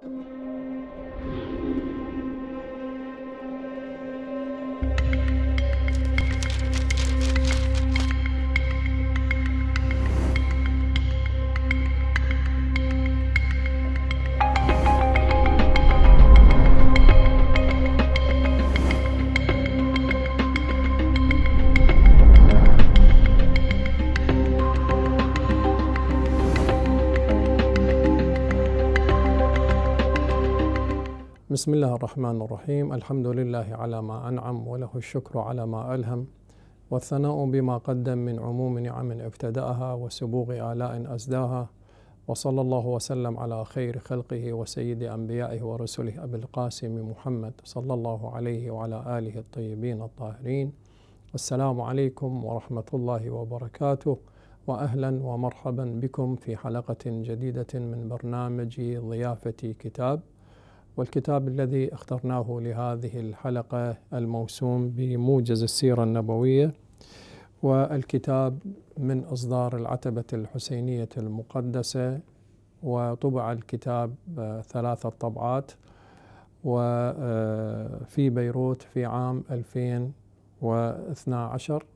Thank you. بسم الله الرحمن الرحيم الحمد لله على ما أنعم وله الشكر على ما ألهم والثناء بما قدم من عموم نعم ابتدأها وسبوغ آلاء أزداها وصلى الله وسلم على خير خلقه وسيد أنبيائه ورسله أبي القاسم محمد صلى الله عليه وعلى آله الطيبين الطاهرين السلام عليكم ورحمة الله وبركاته وأهلا ومرحبا بكم في حلقة جديدة من برنامج ضيافة كتاب والكتاب الذي اخترناه لهذه الحلقة الموسوم بموجز السيرة النبوية والكتاب من إصدار العتبة الحسينية المقدسة وطبع الكتاب آه، ثلاثة طبعات وفي آه، بيروت في عام 2012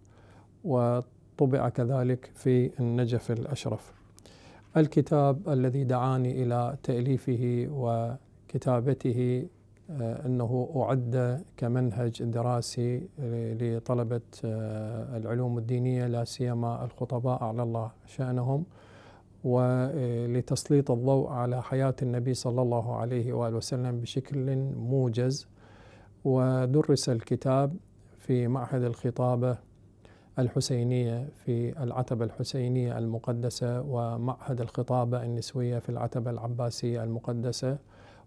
وطبع كذلك في النجف الأشرف الكتاب الذي دعاني إلى تأليفه و كتابته آه، أنه أعد كمنهج دراسي لطلبة آه، العلوم الدينية لا سيما الخطباء أعلى الله شأنهم ولتسليط آه، الضوء على حياة النبي صلى الله عليه وآله وسلم بشكل موجز ودرس الكتاب في معهد الخطابة الحسينية في العتبة الحسينية المقدسة ومعهد الخطابة النسوية في العتبة العباسية المقدسة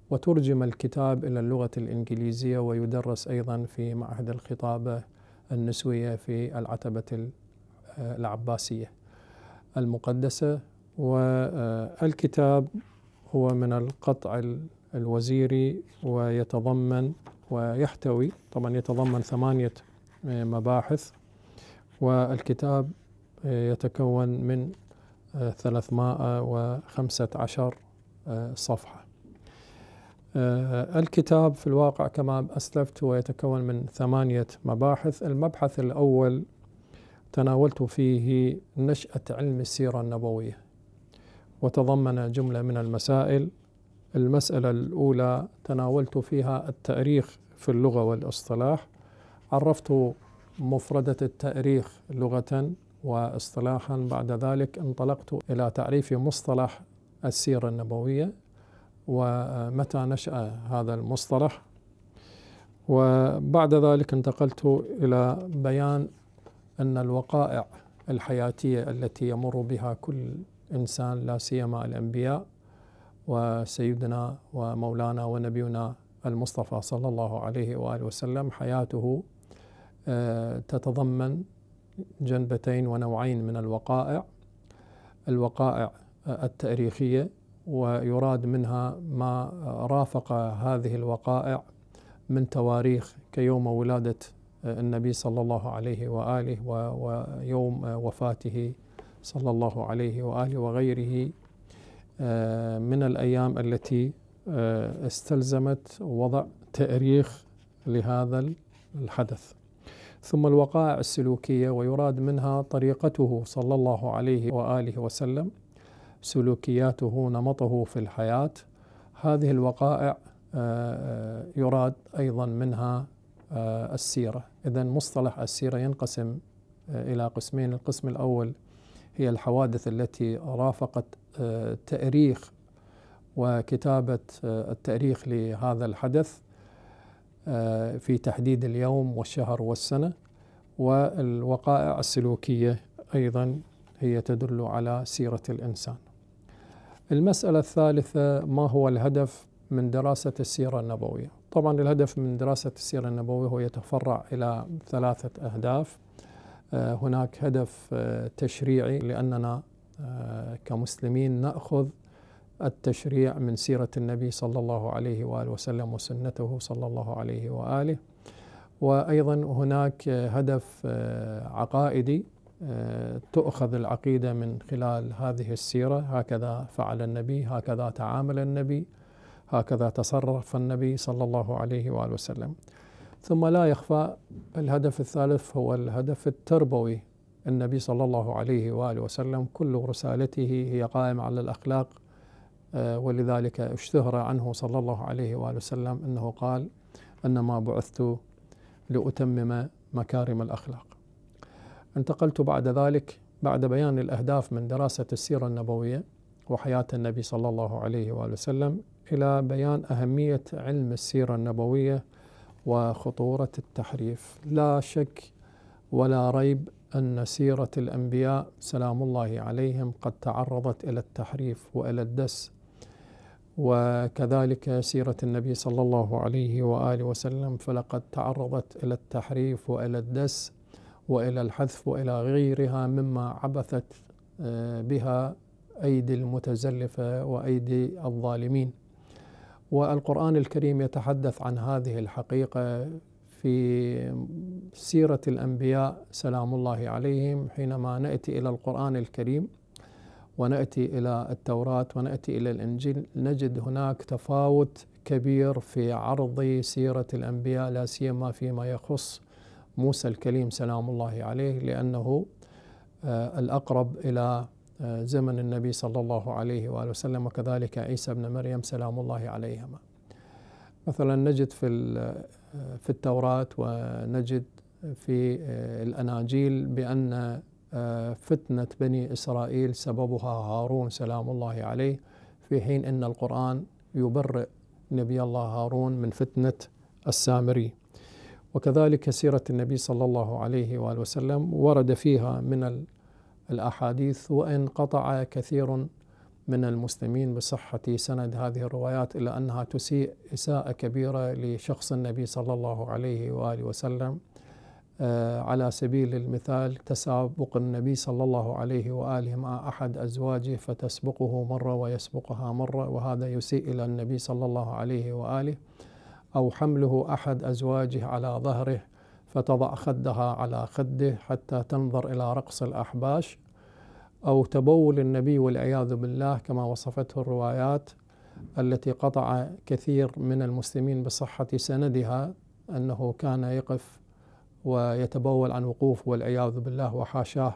وترجم الكتاب إلى اللغة الإنجليزية ويدرس أيضا في معهد الخطابة النسوية في العتبة آه، العباسية المقدسة والكتاب هو من القطع الوزيري ويتضمن ويحتوي طبعا يتضمن ثمانية آه، مباحث والكتاب آه، يتكون من 315 صفحة آه، الكتاب في الواقع كما أسلفت هو يتكون من ثمانية مباحث المبحث الأول تناولت فيه نشأة علم السيرة النبوية وتضمن جملة من المسائل المسألة الأولى تناولت فيها التأريخ في اللغة والاصطلاح عرفت مفردة التأريخ لغة واصطلاحا بعد ذلك انطلقت إلى تعريف مصطلح السيرة النبوية ومتى نشأ هذا المصطلح وبعد ذلك انتقلت إلى بيان أن الوقائع الحياتية التي يمر بها كل إنسان لا سيما الأنبياء وسيدنا ومولانا ونبينا المصطفى صلى الله عليه وآله وسلم حياته آه، تتضمن جنبتين ونوعين من الوقائع الوقائع التاريخية ويراد منها ما رافق هذه الوقائع من تواريخ كيوم ولاده النبي صلى الله عليه واله ويوم وفاته صلى الله عليه واله وغيره آه، من الايام التي آه، استلزمت وضع تاريخ لهذا الحدث ثم الوقائع السلوكيه ويراد منها طريقته صلى الله عليه واله وسلم سلوكياته نمطه في الحياه هذه الوقائع آه، آه، يراد ايضا منها آه، السيره اذا مصطلح السيره ينقسم الى قسمين القسم الاول هي الحوادث التي رافقت تاريخ وكتابه التاريخ لهذا الحدث في تحديد اليوم والشهر والسنه والوقائع السلوكيه ايضا هي تدل على سيره الانسان المسألة الثالثة ما هو الهدف من دراسة السيرة النبوية طبعا الهدف من دراسة السيرة النبوية هو يتفرع إلى ثلاثة أهداف آه، هناك هدف آه، تشريعي لأننا آه، كمسلمين نأخذ التشريع من سيرة النبي صلى الله عليه وآله وسلم وسنته صلى الله عليه وآله وأيضا هناك هدف عقائدي تؤخذ العقيدة من خلال هذه السيرة هكذا فعل النبي هكذا تعامل النبي هكذا تصرف النبي صلى الله عليه وآله وسلم ثم لا يخفى الهدف الثالث هو الهدف التربوي النبي صلى الله عليه وآله وسلم كل رسالته هي قائمة على الأخلاق آه، ولذلك اشتهر عنه صلى الله عليه وآله وسلم أنه قال إنما بعثت لأتمم مكارم الأخلاق انتقلت بعد ذلك بعد بيان الأهداف من دراسة السيرة النبوية وحياة النبي صلى الله عليه وآله وسلم إلى بيان أهمية علم السيرة النبوية وخطورة التحريف لا شك ولا ريب أن سيرة الأنبياء سلام الله عليهم قد تعرضت إلى التحريف وإلى الدس وكذلك سيرة النبي صلى الله عليه وآله وسلم فلقد تعرضت إلى التحريف وإلى الدس والى الحذف والى غيرها مما عبثت آه، بها ايدي المتزلفه وايدي الظالمين والقران الكريم يتحدث عن هذه الحقيقه في سيره الانبياء سلام الله عليهم حينما ناتي الى القران الكريم وناتي الى التوراه وناتي الى الانجيل نجد هناك تفاوت كبير في عرض سيره الانبياء لا سيما فيما يخص موسى الكليم سلام الله عليه لأنه آه، الأقرب إلى آه، زمن النبي صلى الله عليه وآله وسلم وكذلك عيسى بن مريم سلام الله عليهما مثلا نجد في آه، في التوراة ونجد في الأناجيل بأن فتنة بني إسرائيل سببها هارون سلام الله عليه في حين أن القرآن يبرئ نبي الله هارون من فتنة السامري وكذلك سيرة النبي صلى الله عليه وآله وسلم ورد فيها من الأحاديث وإن قطع كثير من المسلمين بصحة سند هذه الروايات إلا أنها تسيء إساءة كبيرة لشخص النبي صلى الله عليه وآله وسلم آه، على سبيل المثال تسابق النبي صلى الله عليه وآله مع أحد أزواجه فتسبقه مرة ويسبقها مرة وهذا يسيء إلى النبي صلى الله عليه وآله أو حمله أحد أزواجه على ظهره فتضع خدها على خده حتى تنظر إلى رقص الأحباش أو تبول النبي والعياذ بالله كما وصفته الروايات التي قطع كثير من المسلمين بصحة سندها أنه كان يقف ويتبول عن وقوف والعياذ بالله وحاشاه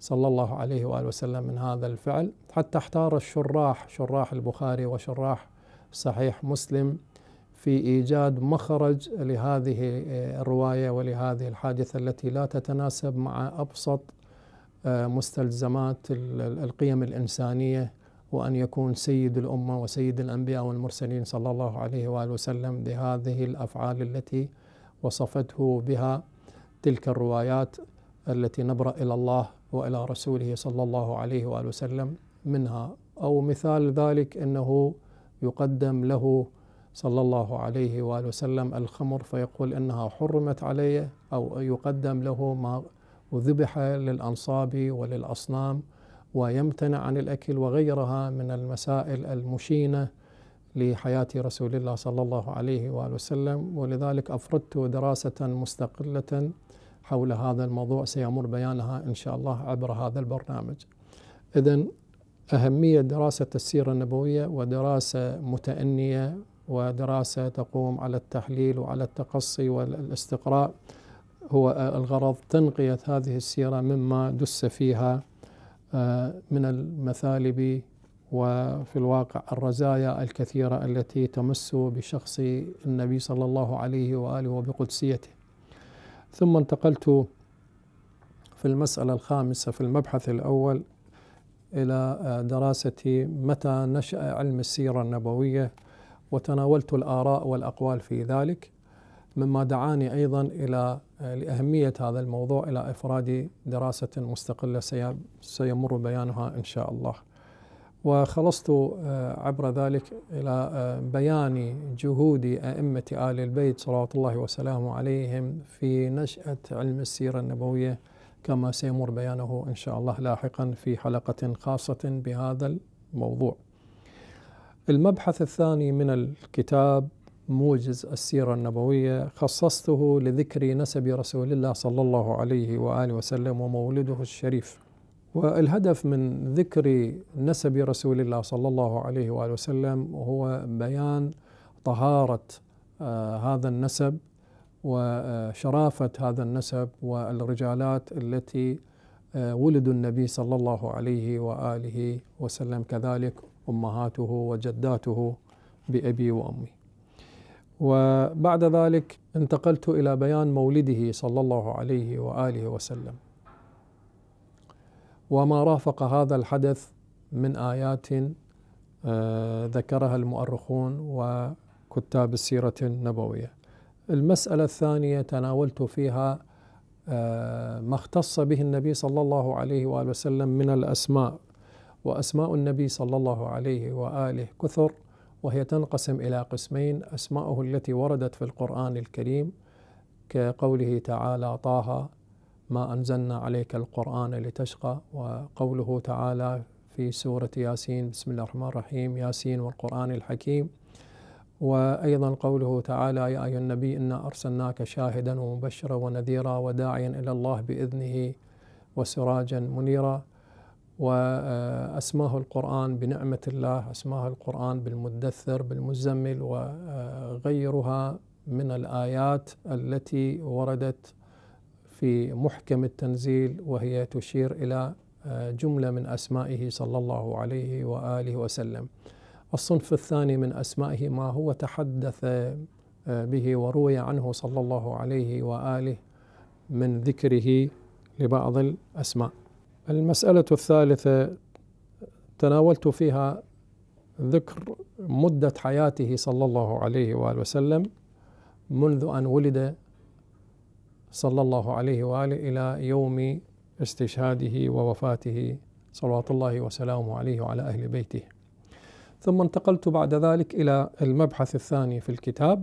صلى الله عليه وآله وسلم من هذا الفعل حتى احتار الشراح شراح البخاري وشراح صحيح مسلم في ايجاد مخرج لهذه آه، الروايه ولهذه الحادثه التي لا تتناسب مع ابسط آه، مستلزمات القيم الانسانيه وان يكون سيد الامه وسيد الانبياء والمرسلين صلى الله عليه واله وسلم بهذه الافعال التي وصفته بها تلك الروايات التي نبرا الى الله والى رسوله صلى الله عليه واله وسلم منها او مثال ذلك انه يقدم له صلى الله عليه وآله وسلم الخمر فيقول إنها حرمت علي أو يقدم له ما ذبح للأنصاب وللأصنام ويمتنع عن الأكل وغيرها من المسائل المشينة لحياة رسول الله صلى الله عليه وآله وسلم ولذلك أفردت دراسة مستقلة حول هذا الموضوع سيمر بيانها إن شاء الله عبر هذا البرنامج إذا أهمية دراسة السيرة النبوية ودراسة متأنية ودراسة تقوم على التحليل وعلى التقصي والاستقراء هو الغرض تنقية هذه السيرة مما دس فيها آه، من المثالب وفي الواقع الرزايا الكثيرة التي تمس بشخص النبي صلى الله عليه وآله وبقدسيته ثم انتقلت في المسألة الخامسة في المبحث الأول إلى آه، دراسة متى نشأ علم السيرة النبوية وتناولت الآراء والأقوال في ذلك مما دعاني أيضا إلى آه، لأهمية هذا الموضوع إلى إفراد دراسة مستقلة سيمر بيانها إن شاء الله وخلصت آه، عبر ذلك إلى آه، بيان جهود أئمة آل البيت صلوات الله وسلامه عليهم في نشأة علم السيرة النبوية كما سيمر بيانه إن شاء الله لاحقا في حلقة خاصة بهذا الموضوع المبحث الثاني من الكتاب موجز السيرة النبوية خصصته لذكر نسب رسول الله صلى الله عليه وآله وسلم ومولده الشريف والهدف من ذكر نسب رسول الله صلى الله عليه وآله وسلم هو بيان طهارة آه، هذا النسب وشرافة آه، هذا النسب والرجالات التي آه، ولد النبي صلى الله عليه وآله وسلم كذلك امهاته وجداته بابي وامي. وبعد ذلك انتقلت الى بيان مولده صلى الله عليه واله وسلم. وما رافق هذا الحدث من ايات آه، ذكرها المؤرخون وكتاب السيره النبويه. المساله الثانيه تناولت فيها آه، ما اختص به النبي صلى الله عليه واله وسلم من الاسماء وأسماء النبي صلى الله عليه وآله كثر وهي تنقسم إلى قسمين اسماءه التي وردت في القرآن الكريم كقوله تعالى طه ما أنزلنا عليك القرآن لتشقى وقوله تعالى في سورة ياسين بسم الله الرحمن الرحيم ياسين والقرآن الحكيم وأيضا قوله تعالى يا أيها النبي إنا أرسلناك شاهدا ومبشرا ونذيرا وداعيا إلى الله بإذنه وسراجا منيرا واسماه القران بنعمه الله اسماه القران بالمدثر بالمزمل وغيرها من الايات التي وردت في محكم التنزيل وهي تشير الى جمله من اسمائه صلى الله عليه واله وسلم. الصنف الثاني من اسمائه ما هو تحدث به وروي عنه صلى الله عليه واله من ذكره لبعض الاسماء. المسألة الثالثة تناولت فيها ذكر مدة حياته صلى الله عليه وآله وسلم منذ أن ولد صلى الله عليه وآله إلى يوم استشهاده ووفاته صلوات الله وسلامه عليه وعلى أهل بيته ثم انتقلت بعد ذلك إلى المبحث الثاني في الكتاب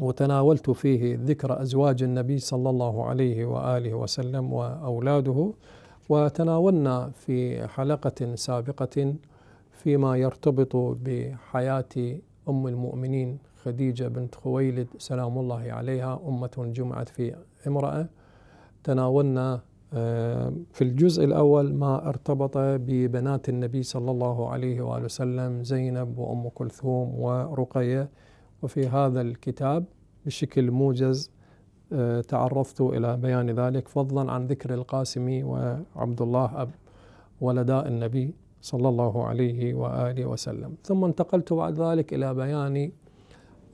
وتناولت فيه ذكر أزواج النبي صلى الله عليه وآله وسلم وأولاده وتناولنا في حلقة سابقة فيما يرتبط بحياة أم المؤمنين خديجة بنت خويلد سلام الله عليها أمة جمعت في امرأة تناولنا آه، في الجزء الأول ما ارتبط ببنات النبي صلى الله عليه وآله وسلم زينب وأم كلثوم ورقية وفي هذا الكتاب بشكل موجز تعرضت إلى بيان ذلك فضلا عن ذكر القاسم وعبد الله أب ولداء النبي صلى الله عليه وآله وسلم ثم انتقلت بعد ذلك إلى بيان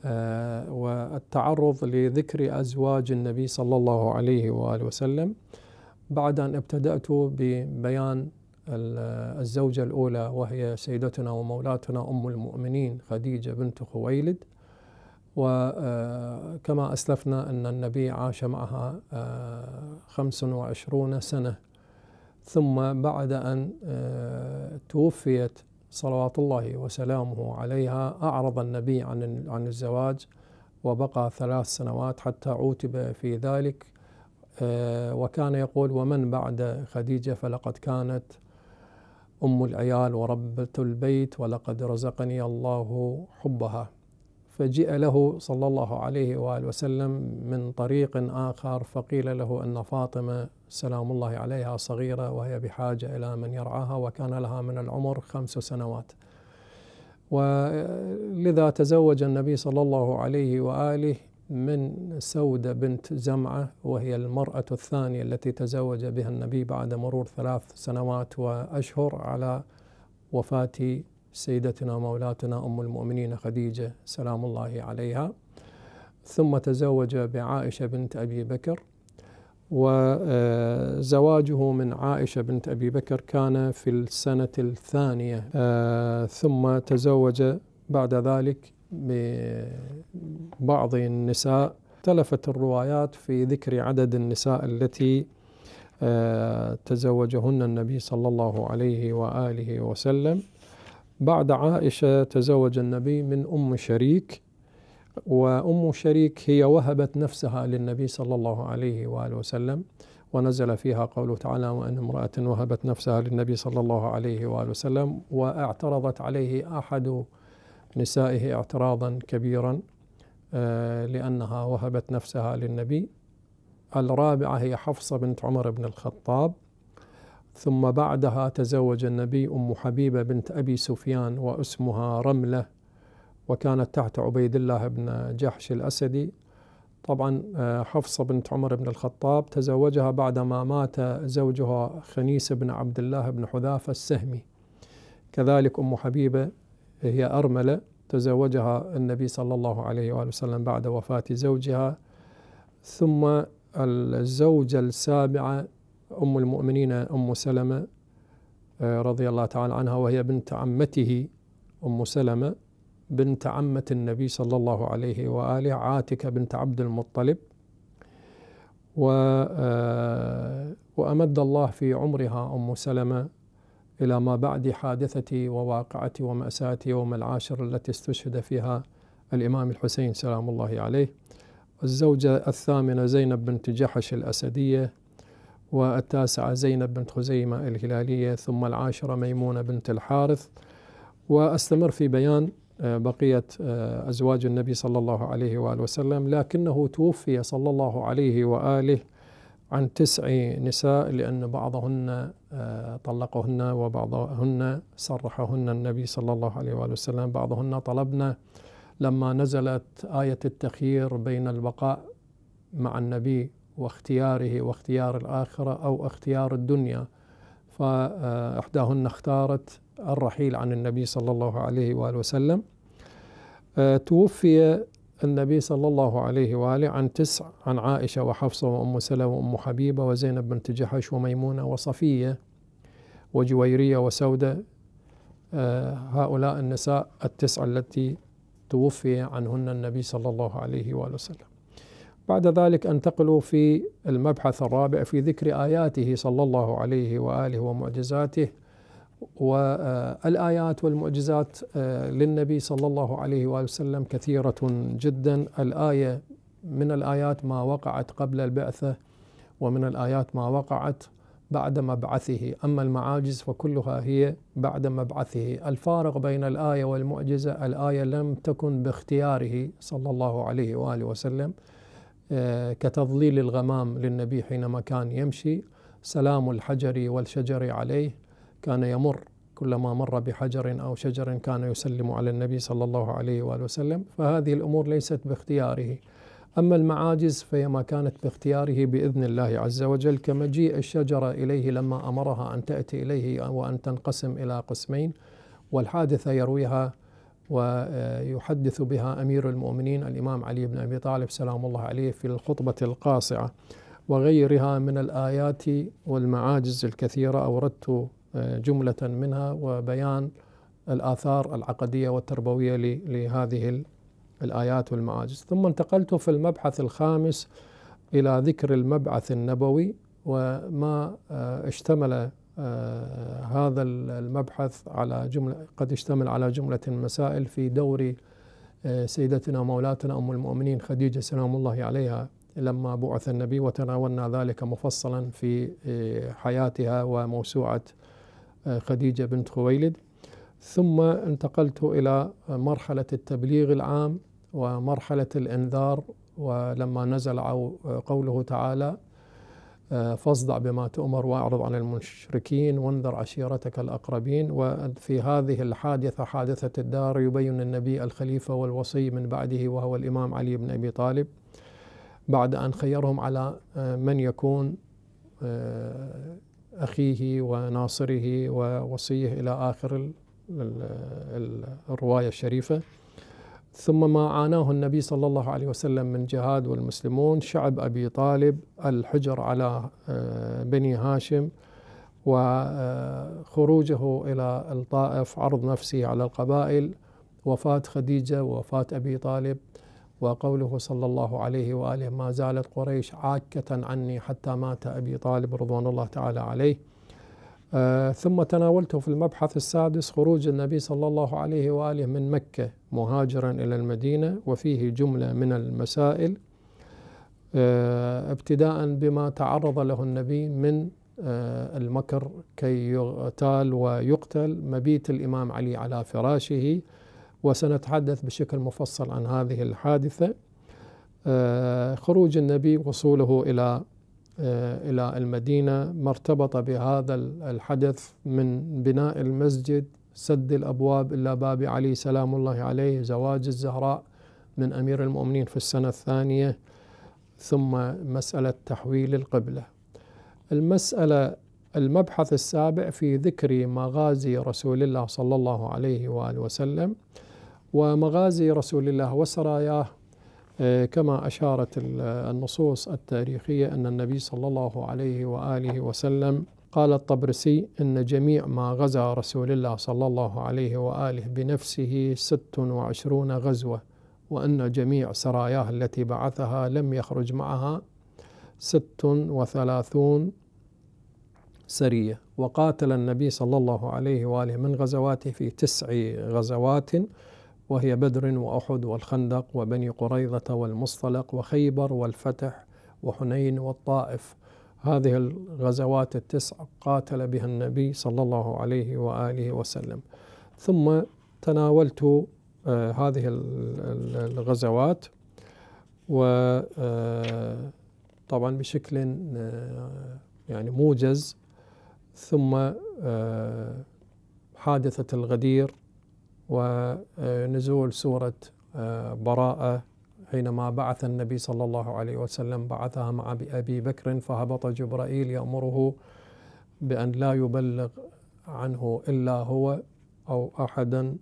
آه، والتعرض لذكر أزواج النبي صلى الله عليه وآله وسلم بعد أن ابتدأت ببيان الزوجة الأولى وهي سيدتنا ومولاتنا أم المؤمنين خديجة بنت خويلد وكما آه، أسلفنا أن النبي عاش معها 25 آه، سنة ثم بعد أن آه، توفيت صلوات الله وسلامه عليها أعرض النبي عن عن الزواج وبقى ثلاث سنوات حتى عوتب في ذلك وكان يقول ومن بعد خديجة فلقد كانت أم العيال وربة البيت ولقد رزقني الله حبها فجيء له صلى الله عليه واله وسلم من طريق اخر فقيل له ان فاطمه سلام الله عليها صغيره وهي بحاجه الى من يرعاها وكان لها من العمر خمس سنوات. ولذا تزوج النبي صلى الله عليه واله من سودة بنت زمعة وهي المرأة الثانية التي تزوج بها النبي بعد مرور ثلاث سنوات وأشهر على وفاة سيدتنا مولاتنا أم المؤمنين خديجة سلام الله عليها ثم تزوج بعائشة بنت أبي بكر وزواجه من عائشة بنت أبي بكر كان في السنة الثانية ثم تزوج بعد ذلك ببعض النساء اختلفت الروايات في ذكر عدد النساء التي آه، تزوجهن النبي صلى الله عليه وآله وسلم بعد عائشة تزوج النبي من أم شريك وأم شريك هي وهبت نفسها للنبي صلى الله عليه وآله وسلم ونزل فيها قوله تعالى وأن امرأة وهبت نفسها للنبي صلى الله عليه وآله وسلم واعترضت عليه أحد نسائه اعتراضا كبيرا آه، لأنها وهبت نفسها للنبي الرابعة هي حفصة بنت عمر بن الخطاب ثم بعدها تزوج النبي أم حبيبة بنت أبي سفيان واسمها رملة وكانت تحت عبيد الله بن جحش الأسدي طبعا آه، حفصة بنت عمر بن الخطاب تزوجها بعدما مات زوجها خنيس بن عبد الله بن حذافة السهمي كذلك أم حبيبة هي أرملة تزوجها النبي صلى الله عليه وآله وسلم بعد وفاة زوجها ثم الزوجة السابعة أم المؤمنين أم سلمة آه، رضي الله تعالى عنها وهي بنت عمته أم سلمة بنت عمة النبي صلى الله عليه وآله عاتكة بنت عبد المطلب آه، وأمد الله في عمرها أم سلمة إلى ما بعد حادثة وواقعة ومأساة يوم العاشر التي استشهد فيها الإمام الحسين سلام الله عليه الزوجة الثامنة زينب بنت جحش الأسدية والتاسعة زينب بنت خزيمة الهلالية ثم العاشرة ميمونة بنت الحارث وأستمر في بيان آه، بقية آه، أزواج النبي صلى الله عليه وآله وسلم لكنه توفي صلى الله عليه وآله عن تسع نساء لأن بعضهن آه، طلقهن وبعضهن سرحهن النبي صلى الله عليه وآله وسلم بعضهن طلبنا لما نزلت آية التخيير بين البقاء مع النبي واختياره واختيار الآخرة أو اختيار الدنيا فإحداهن آه، اختارت الرحيل عن النبي صلى الله عليه وآله وسلم آه، توفي النبي صلى الله عليه وآله عن تسع عن عائشة وحفصة وأم سلمة وأم حبيبة وزينب بنت جحش وميمونة وصفية وجويرية وسودة آه، هؤلاء النساء التسع التي توفي عنهن النبي صلى الله عليه وآله وسلم بعد ذلك انتقل في المبحث الرابع في ذكر آياته صلى الله عليه وآله ومعجزاته والآيات والمعجزات آه، للنبي صلى الله عليه وآله وسلم كثيرة جدا الآية من الآيات ما وقعت قبل البعثة ومن الآيات ما وقعت بعد مبعثه أما المعاجز فكلها هي بعد مبعثه الفارق بين الآية والمعجزة الآية لم تكن باختياره صلى الله عليه وآله وسلم آه، كتظليل الغمام للنبي حينما كان يمشي سلام الحجر والشجر عليه كان يمر كلما مر بحجر او شجر كان يسلم على النبي صلى الله عليه واله وسلم فهذه الامور ليست باختياره اما المعاجز فهي ما كانت باختياره باذن الله عز وجل كمجيء الشجره اليه لما امرها ان تاتي اليه وان تنقسم الى قسمين والحادثه يرويها ويحدث بها امير المؤمنين الامام علي بن ابي طالب سلام الله عليه في الخطبه القاصعه وغيرها من الايات والمعاجز الكثيره اوردت آه، جمله منها وبيان الاثار العقديه والتربويه لهذه الايات والمعاجز ثم انتقلت في المبحث الخامس الى ذكر المبعث النبوي وما آه، اشتمل آه، هذا المبحث على جملة قد اشتمل على جملة المسائل في دور آه، سيدتنا مولاتنا أم المؤمنين خديجة سلام الله عليها لما بعث النبي وتناولنا ذلك مفصلا في آه، حياتها وموسوعة خديجة بنت خويلد ثم انتقلت إلى مرحلة التبليغ العام ومرحلة الإنذار ولما نزل قوله تعالى آه، فاصدع بما تؤمر واعرض عن المشركين وانذر عشيرتك الأقربين وفي هذه الحادثة حادثة الدار يبين النبي الخليفة والوصي من بعده وهو الإمام علي بن أبي طالب بعد أن خيرهم على آه، من يكون آه، أخيه وناصره ووصيه إلى آخر الرواية الشريفة ثم ما عاناه النبي صلى الله عليه وسلم من جهاد والمسلمون شعب ابي طالب الحجر على آه، بني هاشم وخروجه آه، الى الطائف عرض نفسه على القبائل وفاه خديجه ووفاه ابي طالب وقوله صلى الله عليه واله ما زالت قريش عاكه عني حتى مات ابي طالب رضوان الله تعالى عليه آه ثم تناولته في المبحث السادس خروج النبي صلى الله عليه واله من مكه مهاجرا الى المدينه وفيه جمله من المسائل آه ابتداء بما تعرض له النبي من آه المكر كي يغتال ويقتل مبيت الامام علي على فراشه وسنتحدث بشكل مفصل عن هذه الحادثه آه، خروج النبي وصوله الى آه، إلى المدينة ما ارتبط بهذا الحدث من بناء المسجد سد الأبواب إلا باب علي سلام الله عليه زواج الزهراء من أمير المؤمنين في السنة الثانية ثم مسألة تحويل القبلة المسألة المبحث السابع في ذكر مغازي رسول الله صلى الله عليه وآله وسلم ومغازي رسول الله وسراياه آه، كما أشارت النصوص التاريخية أن النبي صلى الله عليه وآله وسلم قال الطبرسي إن جميع ما غزا رسول الله صلى الله عليه وآله بنفسه ست وعشرون غزوة وأن جميع سراياه التي بعثها لم يخرج معها ست وثلاثون سرية وقاتل النبي صلى الله عليه وآله من غزواته في تسع غزوات وهي بدر وأحد والخندق وبني قريظة والمصطلق وخيبر والفتح وحنين والطائف هذه الغزوات التسع قاتل بها النبي صلى الله عليه وآله وسلم ثم تناولت آه، هذه الغزوات وطبعا آه، بشكل آه، يعني موجز ثم حادثة الغدير ونزول سورة آه، براءة حينما بعث النبي صلى الله عليه وسلم بعثها مع أبي بكر فهبط جبرائيل يأمره بأن لا يبلغ عنه إلا هو أو أحدا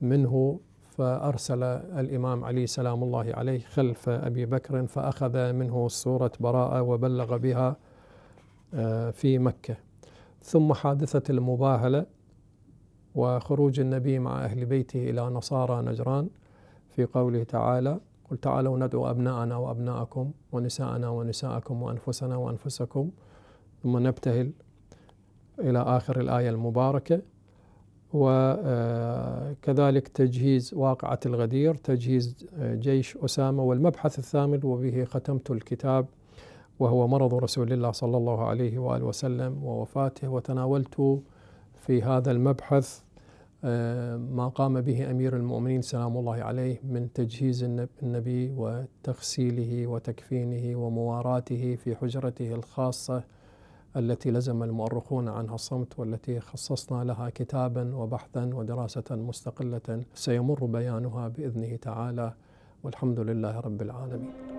منه فأرسل الإمام علي سلام الله عليه خلف أبي بكر فأخذ منه سورة براءة وبلغ بها آه، في مكة ثم حادثة المباهلة وخروج النبي مع أهل بيته إلى نصارى نجران في قوله تعالى قل تعالوا ندعو أبناءنا وأبناءكم ونساءنا ونساءكم وأنفسنا وأنفسكم ثم نبتهل إلى آخر الآية المباركة وكذلك آه، تجهيز واقعة الغدير تجهيز آه، جيش أسامة والمبحث الثامن وبه ختمت الكتاب وهو مرض رسول الله صلى الله عليه وآله وسلم ووفاته وتناولت في هذا المبحث آه، ما قام به امير المؤمنين سلام الله عليه من تجهيز النبي وتغسيله وتكفينه ومواراته في حجرته الخاصه التي لزم المؤرخون عنها الصمت والتي خصصنا لها كتابا وبحثا ودراسه مستقله سيمر بيانها باذنه تعالى والحمد لله رب العالمين.